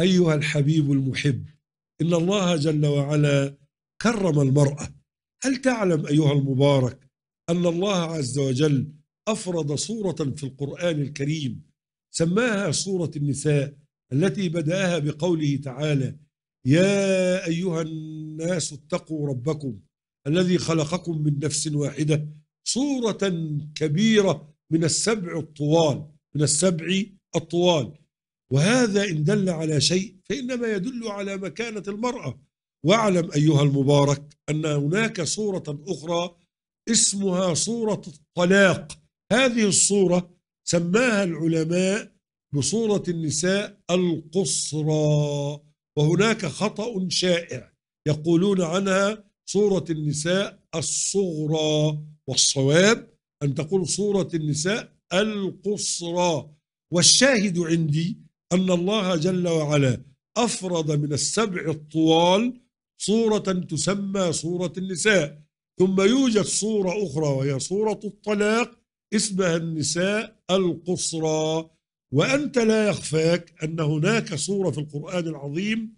أيها الحبيب المحب إن الله جل وعلا كرم المرأة هل تعلم أيها المبارك أن الله عز وجل أفرض صورة في القرآن الكريم سماها صورة النساء التي بدأها بقوله تعالى يا أيها الناس اتقوا ربكم الذي خلقكم من نفس واحدة صورة كبيرة من السبع الطوال من السبع الطوال وهذا إن دل على شيء فإنما يدل على مكانة المرأة واعلم أيها المبارك أن هناك صورة أخرى اسمها صورة الطلاق هذه الصورة سماها العلماء بصورة النساء القصرى وهناك خطأ شائع يقولون عنها صورة النساء الصغرى والصواب أن تقول صورة النساء القصرى والشاهد عندي أن الله جل وعلا أفرض من السبع الطوال صورة تسمى صورة النساء ثم يوجد صورة أخرى وهي صورة الطلاق اسمها النساء القصرى وأنت لا يخفاك أن هناك صورة في القرآن العظيم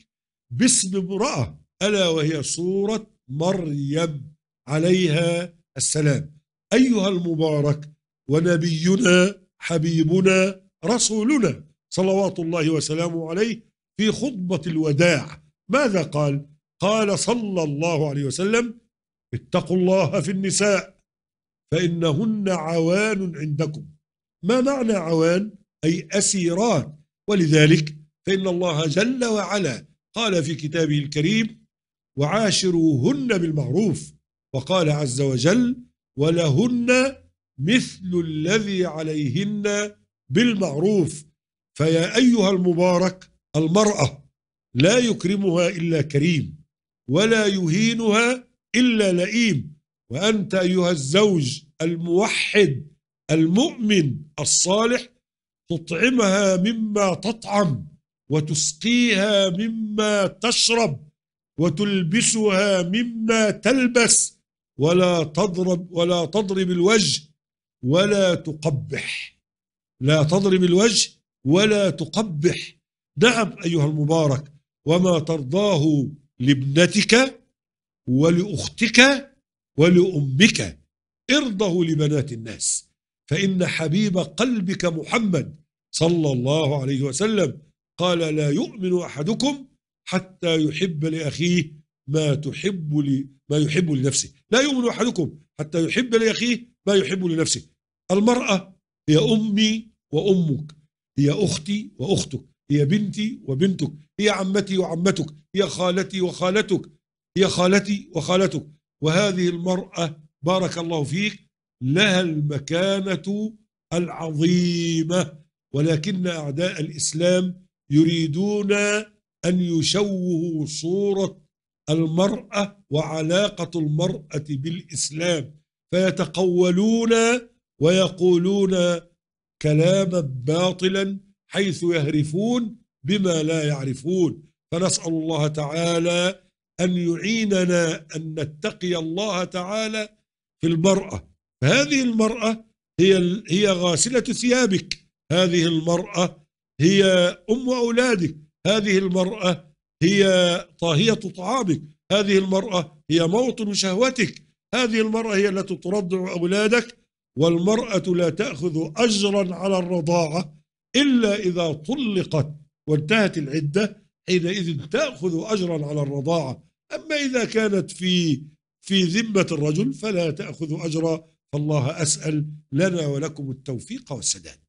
باسم امرأة ألا وهي صورة مريم عليها السلام أيها المبارك ونبينا حبيبنا رسولنا صلوات الله وسلامه عليه في خطبة الوداع ماذا قال؟ قال صلى الله عليه وسلم اتقوا الله في النساء فإنهن عوان عندكم ما معنى عوان؟ أي أسيرات ولذلك فإن الله جل وعلا قال في كتابه الكريم وعاشروهن بالمعروف وقال عز وجل ولهن مثل الذي عليهن بالمعروف فيا أيها المبارك المرأة لا يكرمها إلا كريم ولا يهينها إلا لئيم وأنت أيها الزوج الموحد المؤمن الصالح تطعمها مما تطعم وتسقيها مما تشرب وتلبسها مما تلبس ولا تضرب ولا تضرب الوجه ولا تقبح لا تضرب الوجه ولا تقبح نعم أيها المبارك وما ترضاه لابنتك ولأختك ولأمك ارضه لبنات الناس فإن حبيب قلبك محمد صلى الله عليه وسلم قال لا يؤمن أحدكم حتى يحب لأخيه ما تحب لي ما يحب لنفسه لا يؤمن أحدكم حتى يحب لأخيه ما يحب لنفسه المرأة هي أمي وأمك هي أختي وأختك هي بنتي وبنتك هي عمتي وعمتك هي خالتي وخالتك هي خالتي وخالتك وهذه المرأة بارك الله فيك لها المكانة العظيمة ولكن أعداء الإسلام يريدون أن يشوهوا صورة المرأة وعلاقة المرأة بالإسلام فيتقولون ويقولون كلاما باطلا حيث يهرفون بما لا يعرفون فنسأل الله تعالى أن يعيننا أن نتقي الله تعالى في المرأة فهذه المرأة هي هي غاسلة ثيابك هذه المرأة هي أم أولادك هذه المرأة هي طاهية طعامك هذه المرأة هي موطن شهوتك هذه المرأة هي التي ترضع أولادك والمرأة لا تأخذ أجرا على الرضاعة إلا إذا طلقت وانتهت العدة حينئذ تأخذ أجرا على الرضاعة أما إذا كانت في في ذمة الرجل فلا تأخذ أجرا فالله أسأل لنا ولكم التوفيق والسداد